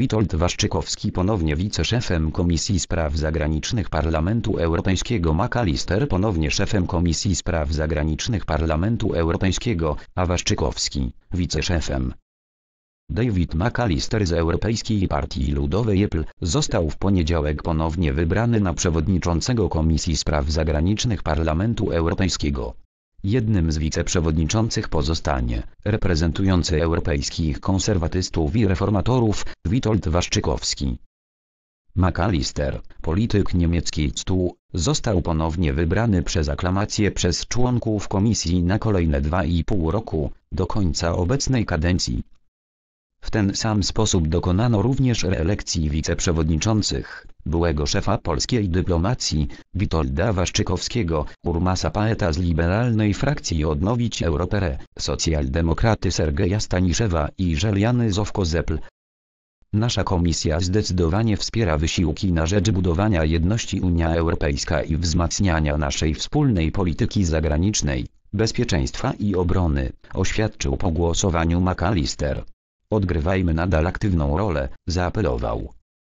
Witold Waszczykowski ponownie wiceszefem Komisji Spraw Zagranicznych Parlamentu Europejskiego McAllister ponownie szefem Komisji Spraw Zagranicznych Parlamentu Europejskiego, a Waszczykowski, wiceszefem. David McAllister z Europejskiej Partii Ludowej EPL został w poniedziałek ponownie wybrany na przewodniczącego Komisji Spraw Zagranicznych Parlamentu Europejskiego. Jednym z wiceprzewodniczących pozostanie, reprezentujący europejskich konserwatystów i reformatorów, Witold Waszczykowski. McAllister, polityk niemiecki CDU, został ponownie wybrany przez aklamację przez członków komisji na kolejne dwa i pół roku, do końca obecnej kadencji. W ten sam sposób dokonano również reelekcji wiceprzewodniczących byłego szefa polskiej dyplomacji, Witolda Waszczykowskiego, Urmasa Paeta z liberalnej frakcji Odnowić Europę, socjaldemokraty Sergeja Staniszewa i Żeliany Zowko-Zepl. Nasza komisja zdecydowanie wspiera wysiłki na rzecz budowania jedności Unia Europejska i wzmacniania naszej wspólnej polityki zagranicznej, bezpieczeństwa i obrony, oświadczył po głosowaniu McAllister. Odgrywajmy nadal aktywną rolę, zaapelował.